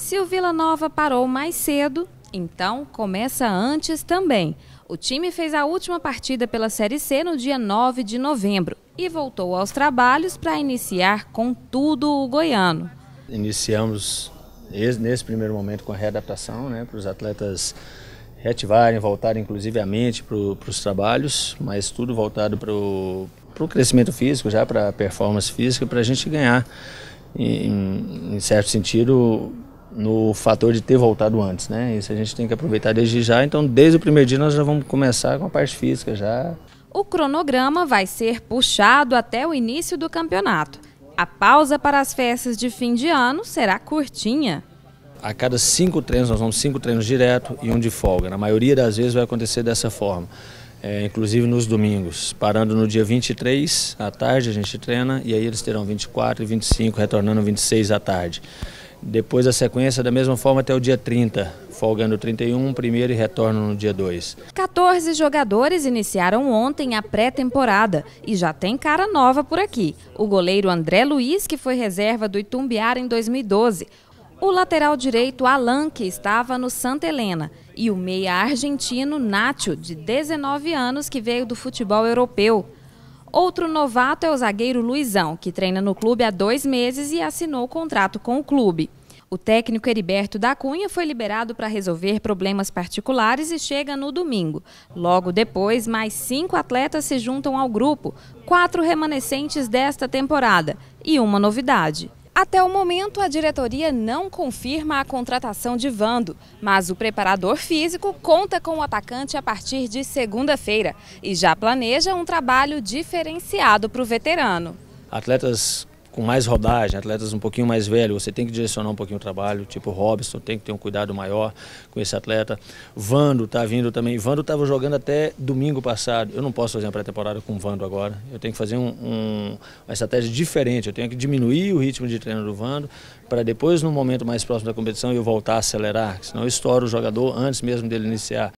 Se o Vila Nova parou mais cedo, então começa antes também. O time fez a última partida pela Série C no dia 9 de novembro e voltou aos trabalhos para iniciar com tudo o goiano. Iniciamos nesse primeiro momento com a readaptação, né, para os atletas reativarem, voltarem inclusive a mente para os trabalhos, mas tudo voltado para o crescimento físico, já para a performance física, para a gente ganhar, em, em certo sentido, no fator de ter voltado antes, né? Isso a gente tem que aproveitar desde já. Então, desde o primeiro dia nós já vamos começar com a parte física já. O cronograma vai ser puxado até o início do campeonato. A pausa para as festas de fim de ano será curtinha. A cada cinco treinos, nós vamos cinco treinos direto e um de folga. Na maioria das vezes vai acontecer dessa forma. É, inclusive nos domingos. Parando no dia 23 à tarde, a gente treina e aí eles terão 24 e 25, retornando 26 à tarde. Depois a sequência da mesma forma até o dia 30, folgando 31, primeiro e retorno no dia 2. 14 jogadores iniciaram ontem a pré-temporada e já tem cara nova por aqui. O goleiro André Luiz, que foi reserva do Itumbiara em 2012, o lateral direito Alan, que estava no Santa Helena, e o meia argentino Nacho, de 19 anos, que veio do futebol europeu. Outro novato é o zagueiro Luizão, que treina no clube há dois meses e assinou contrato com o clube. O técnico Heriberto da Cunha foi liberado para resolver problemas particulares e chega no domingo. Logo depois, mais cinco atletas se juntam ao grupo, quatro remanescentes desta temporada e uma novidade. Até o momento, a diretoria não confirma a contratação de Vando, mas o preparador físico conta com o atacante a partir de segunda-feira e já planeja um trabalho diferenciado para o veterano. Atletas com mais rodagem, atletas um pouquinho mais velhos, você tem que direcionar um pouquinho o trabalho, tipo Robson, tem que ter um cuidado maior com esse atleta. Vando está vindo também. Vando estava jogando até domingo passado. Eu não posso fazer uma pré-temporada com Vando agora. Eu tenho que fazer um, um, uma estratégia diferente. Eu tenho que diminuir o ritmo de treino do Vando para depois, no momento mais próximo da competição, eu voltar a acelerar, senão eu estouro o jogador antes mesmo dele iniciar.